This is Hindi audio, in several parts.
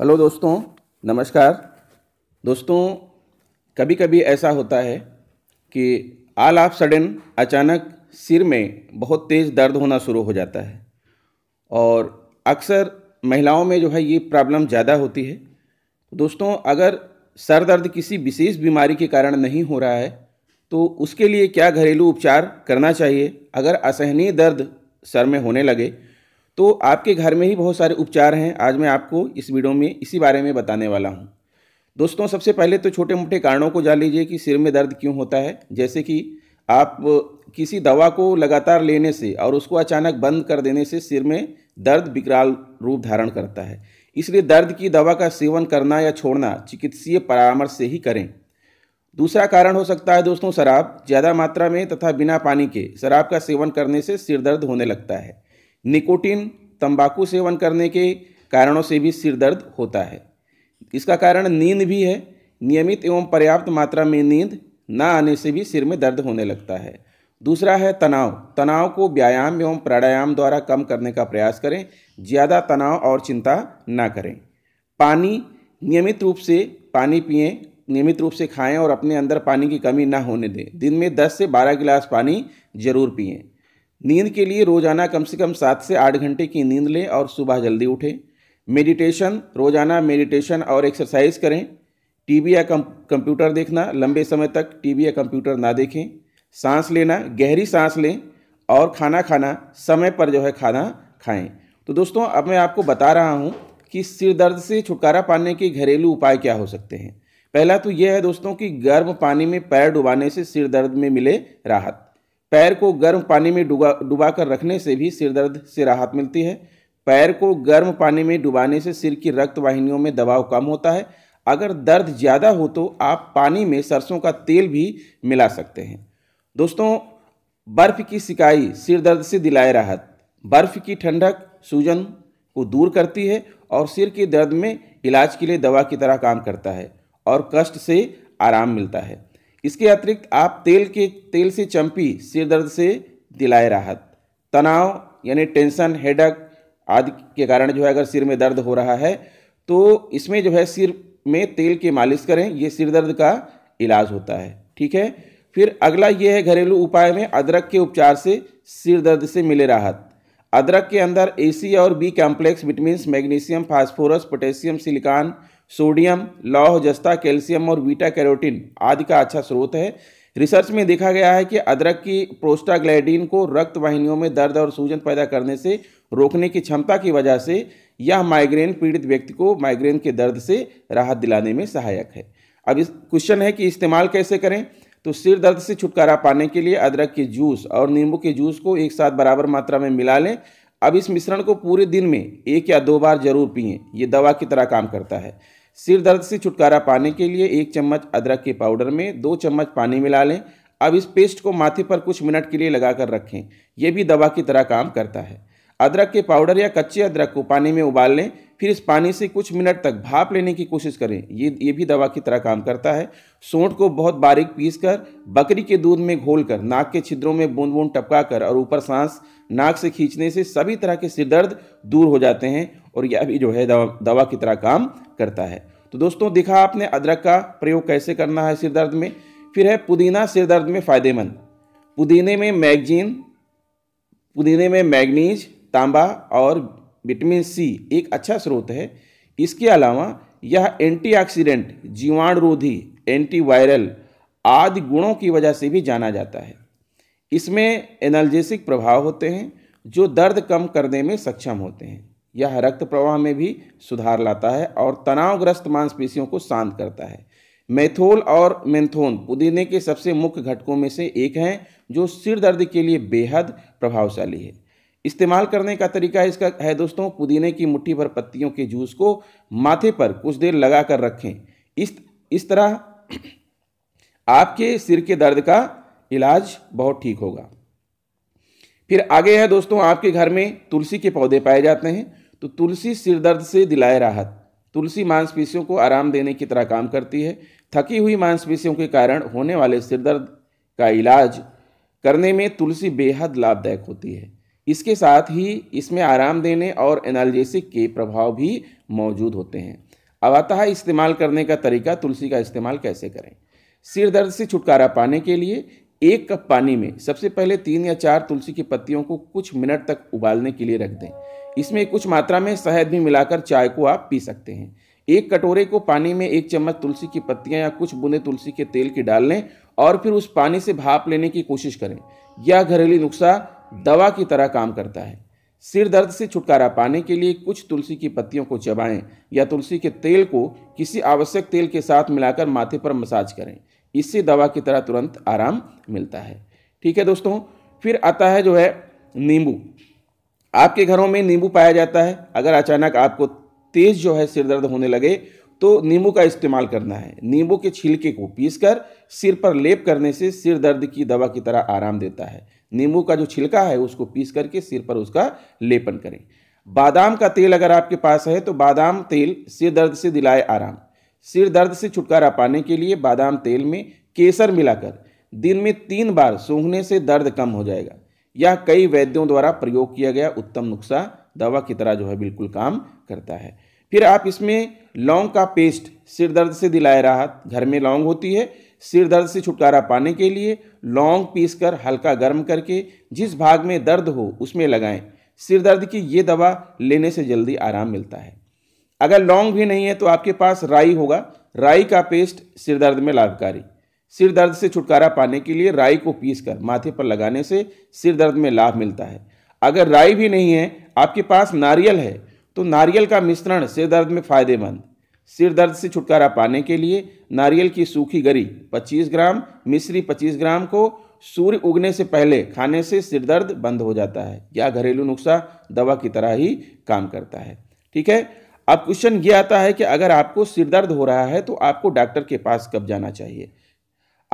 हेलो दोस्तों नमस्कार दोस्तों कभी कभी ऐसा होता है कि आल ऑफ सडन अचानक सिर में बहुत तेज़ दर्द होना शुरू हो जाता है और अक्सर महिलाओं में जो है ये प्रॉब्लम ज़्यादा होती है दोस्तों अगर सर दर्द किसी विशेष बीमारी के कारण नहीं हो रहा है तो उसके लिए क्या घरेलू उपचार करना चाहिए अगर असहनीय दर्द सर में होने लगे तो आपके घर में ही बहुत सारे उपचार हैं आज मैं आपको इस वीडियो में इसी बारे में बताने वाला हूँ दोस्तों सबसे पहले तो छोटे मोटे कारणों को जान लीजिए कि सिर में दर्द क्यों होता है जैसे कि आप किसी दवा को लगातार लेने से और उसको अचानक बंद कर देने से सिर में दर्द विकराल रूप धारण करता है इसलिए दर्द की दवा का सेवन करना या छोड़ना चिकित्सीय परामर्श से ही करें दूसरा कारण हो सकता है दोस्तों शराब ज़्यादा मात्रा में तथा बिना पानी के शराब का सेवन करने से सिर दर्द होने लगता है निकोटिन तंबाकू सेवन करने के कारणों से भी सिर दर्द होता है इसका कारण नींद भी है नियमित एवं पर्याप्त मात्रा में नींद ना आने से भी सिर में दर्द होने लगता है दूसरा है तनाव तनाव को व्यायाम एवं प्राणायाम द्वारा कम करने का प्रयास करें ज़्यादा तनाव और चिंता ना करें पानी नियमित रूप से पानी पिए नियमित रूप से खाएं और अपने अंदर पानी की कमी ना होने दें दिन में 10 से 12 गिलास पानी जरूर पिएं नींद के लिए रोज़ाना कम से कम सात से आठ घंटे की नींद लें और सुबह जल्दी उठें मेडिटेशन रोज़ाना मेडिटेशन और एक्सरसाइज करें टीवी या कम कंप्यूटर देखना लंबे समय तक टीवी या कंप्यूटर ना देखें सांस लेना गहरी सांस लें और खाना खाना समय पर जो है खाना खाएं तो दोस्तों अब मैं आपको बता रहा हूँ कि सिर दर्द से छुटकारा पाने के घरेलू उपाय क्या हो सकते हैं पहला तो यह है दोस्तों कि गर्म पानी में पैर डुबाने से सिर दर्द में मिले राहत पैर को गर्म पानी में डुबा डुबा कर रखने से भी सिर दर्द से राहत मिलती है पैर को गर्म पानी में डुबाने से सिर की रक्त वाहिनियों में दबाव कम होता है अगर दर्द ज़्यादा हो तो आप पानी में सरसों का तेल भी मिला सकते हैं दोस्तों बर्फ़ की सिकाई सिर दर्द से दिलाए राहत बर्फ़ की ठंडक सूजन को दूर करती है और सिर के दर्द में इलाज के लिए दवा की तरह काम करता है और कष्ट से आराम मिलता है इसके अतिरिक्त आप तेल के तेल से चम्पी सिर दर्द से दिलाए राहत तनाव यानी टेंशन हेडक आदि के कारण जो है अगर सिर में दर्द हो रहा है तो इसमें जो है सिर में तेल की मालिश करें ये सिर दर्द का इलाज होता है ठीक है फिर अगला ये है घरेलू उपाय में अदरक के उपचार से सिर दर्द से मिले राहत अदरक के अंदर ए सी और B complex vitamin magnesium phosphorus potassium silicon sodium लौह जस्ता कैल्शियम और वीटा कैरोटीन आदि का अच्छा स्रोत है रिसर्च में देखा गया है कि अदरक की प्रोस्टाग्लाइडीन को रक्त वाहिनियों में दर्द और सूजन पैदा करने से रोकने की क्षमता की वजह से यह माइग्रेन पीड़ित व्यक्ति को माइग्रेन के दर्द से राहत दिलाने में सहायक है अब इस क्वेश्चन है कि इस्तेमाल कैसे करें तो सिर दर्द से छुटकारा पाने के लिए अदरक के जूस और नींबू के जूस को एक साथ बराबर मात्रा में मिला लें अब इस मिश्रण को पूरे दिन में एक या दो बार जरूर पिएं ये दवा की तरह काम करता है सिर दर्द से छुटकारा पाने के लिए एक चम्मच अदरक के पाउडर में दो चम्मच पानी मिला लें अब इस पेस्ट को माथे पर कुछ मिनट के लिए लगा कर रखें यह भी दवा की तरह काम करता है अदरक के पाउडर या कच्चे अदरक को पानी में उबाल लें फिर इस पानी से कुछ मिनट तक भाप लेने की कोशिश करें ये ये भी दवा की तरह काम करता है सोंठ को बहुत बारीक पीस कर बकरी के दूध में घोल कर नाक के छिद्रों में बूंद बूंद टपका कर और ऊपर सांस नाक से खींचने से सभी तरह के सिर दर्द दूर हो जाते हैं और यह भी जो है दवा दवा की तरह काम करता है तो दोस्तों दिखा आपने अदरक का प्रयोग कैसे करना है सिर दर्द में फिर है पुदीना सिर दर्द में फ़ायदेमंद पुदीने में मैगजीन पुदीने में मैगनीज तांबा और विटामिन सी एक अच्छा स्रोत है इसके अलावा यह एंटीऑक्सीडेंट जीवाणुरोधी एंटीवायरल आदि गुणों की वजह से भी जाना जाता है इसमें एनर्जेसिक प्रभाव होते हैं जो दर्द कम करने में सक्षम होते हैं यह रक्त प्रवाह में भी सुधार लाता है और तनावग्रस्त मांसपेशियों को शांत करता है मेथोल और मेंथोन पुदीने के सबसे मुख्य घटकों में से एक हैं जो सिर दर्द के लिए बेहद प्रभावशाली है इस्तेमाल करने का तरीका इसका है दोस्तों पुदीने की मुट्ठी भर पत्तियों के जूस को माथे पर कुछ देर लगा कर रखें इस इस तरह आपके सिर के दर्द का इलाज बहुत ठीक होगा फिर आगे है दोस्तों आपके घर में तुलसी के पौधे पाए जाते हैं तो तुलसी सिर दर्द से दिलाए राहत तुलसी मांसपेशियों को आराम देने की तरह काम करती है थकी हुई मांसपेशियों के कारण होने वाले सिरदर्द का इलाज करने में तुलसी बेहद लाभदायक होती है इसके साथ ही इसमें आराम देने और एनालजेसिक के प्रभाव भी मौजूद होते हैं अब है इस्तेमाल करने का तरीका तुलसी का इस्तेमाल कैसे करें सिर दर्द से छुटकारा पाने के लिए एक कप पानी में सबसे पहले तीन या चार तुलसी की पत्तियों को कुछ मिनट तक उबालने के लिए रख दें इसमें कुछ मात्रा में शहद भी मिलाकर चाय को आप पी सकते हैं एक कटोरे को पानी में एक चम्मच तुलसी की पत्तियां या कुछ बूंदे तुलसी के तेल की डाल लें और फिर उस पानी से भाप लेने की कोशिश करें यह घरेलू नुस्खा दवा की तरह काम करता है सिर दर्द से छुटकारा पाने के लिए कुछ तुलसी की पत्तियों को चबाएं या तुलसी के तेल को किसी आवश्यक तेल के साथ मिलाकर माथे पर मसाज करें इससे दवा की तरह तुरंत आराम मिलता है ठीक है दोस्तों फिर आता है जो है नींबू आपके घरों में नींबू पाया जाता है अगर अचानक आपको तेज़ जो है सिर दर्द होने लगे तो नींबू का इस्तेमाल करना है नींबू के छिलके को पीसकर सिर पर लेप करने से सिर दर्द की दवा की तरह आराम देता है नींबू का जो छिलका है उसको पीस करके सिर पर उसका लेपन करें बादाम का तेल अगर आपके पास है तो बादाम तेल सिर दर्द से दिलाए आराम सिर दर्द से छुटकारा पाने के लिए बादाम तेल में केसर मिलाकर दिन में तीन बार सूंघने से दर्द कम हो जाएगा यह कई वैद्यों द्वारा प्रयोग किया गया उत्तम नुस्खा दवा की तरह जो है बिल्कुल काम करता है फिर आप इसमें लौंग का पेस्ट सिर दर्द से दिलाए राहत घर में लौंग होती है सिर दर्द से छुटकारा पाने के लिए लौंग पीसकर हल्का गर्म करके जिस भाग में दर्द हो उसमें लगाएं सिर दर्द की ये दवा लेने से जल्दी आराम मिलता है अगर लौंग भी नहीं है तो आपके पास राई होगा राई का पेस्ट सिर दर्द में लाभकारी सिर दर्द से छुटकारा पाने के लिए राई को पीस कर माथे पर लगाने से सिर दर्द में लाभ मिलता है अगर राई भी नहीं है आपके पास नारियल है तो नारियल का मिश्रण सिर दर्द में फायदेमंद सिर दर्द से छुटकारा पाने के लिए नारियल की सूखी गरी 25 ग्राम मिश्री 25 ग्राम को सूर्य उगने से पहले खाने से सिर दर्द बंद हो जाता है यह घरेलू नुस्खा दवा की तरह ही काम करता है ठीक है अब क्वेश्चन ये आता है कि अगर आपको सिर दर्द हो रहा है तो आपको डॉक्टर के पास कब जाना चाहिए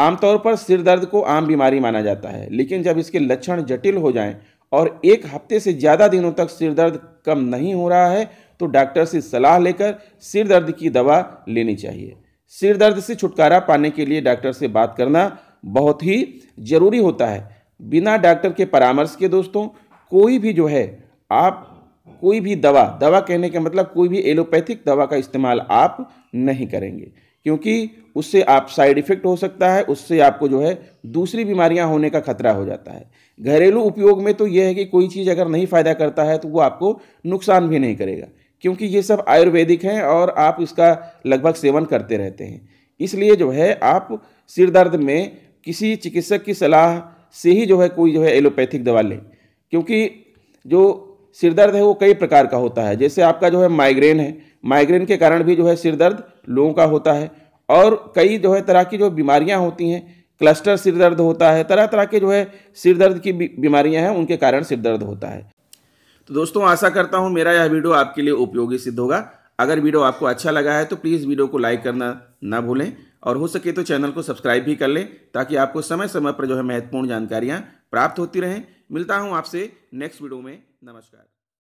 आमतौर पर सिर दर्द को आम बीमारी माना जाता है लेकिन जब इसके लक्षण जटिल हो जाएं और एक हफ्ते से ज़्यादा दिनों तक सिर दर्द कम नहीं हो रहा है तो डॉक्टर से सलाह लेकर सिर दर्द की दवा लेनी चाहिए सिर दर्द से छुटकारा पाने के लिए डॉक्टर से बात करना बहुत ही ज़रूरी होता है बिना डॉक्टर के परामर्श के दोस्तों कोई भी जो है आप कोई भी दवा दवा कहने का मतलब कोई भी एलोपैथिक दवा का इस्तेमाल आप नहीं करेंगे क्योंकि उससे आप साइड इफ़ेक्ट हो सकता है उससे आपको जो है दूसरी बीमारियां होने का खतरा हो जाता है घरेलू उपयोग में तो यह है कि कोई चीज़ अगर नहीं फ़ायदा करता है तो वो आपको नुकसान भी नहीं करेगा क्योंकि ये सब आयुर्वेदिक हैं और आप इसका लगभग सेवन करते रहते हैं इसलिए जो है आप सिर दर्द में किसी चिकित्सक की सलाह से ही जो है कोई जो है एलोपैथिक दवा लें क्योंकि जो सिर दर्द है वो कई प्रकार का होता है जैसे आपका जो है माइग्रेन है माइग्रेन के कारण भी जो है सिर दर्द लोगों का होता है और कई जो है तरह की जो बीमारियाँ होती हैं क्लस्टर सिर दर्द होता है तरह तरह के जो है सिर दर्द की बीमारियाँ हैं उनके कारण सिर दर्द होता है तो दोस्तों आशा करता हूँ मेरा यह वीडियो आपके लिए उपयोगी सिद्ध होगा अगर वीडियो आपको अच्छा लगा है तो प्लीज़ वीडियो को लाइक करना ना भूलें और हो सके तो चैनल को सब्सक्राइब भी कर लें ताकि आपको समय समय पर जो है महत्वपूर्ण जानकारियाँ प्राप्त होती रहें मिलता हूँ आपसे नेक्स्ट वीडियो में नमस्कार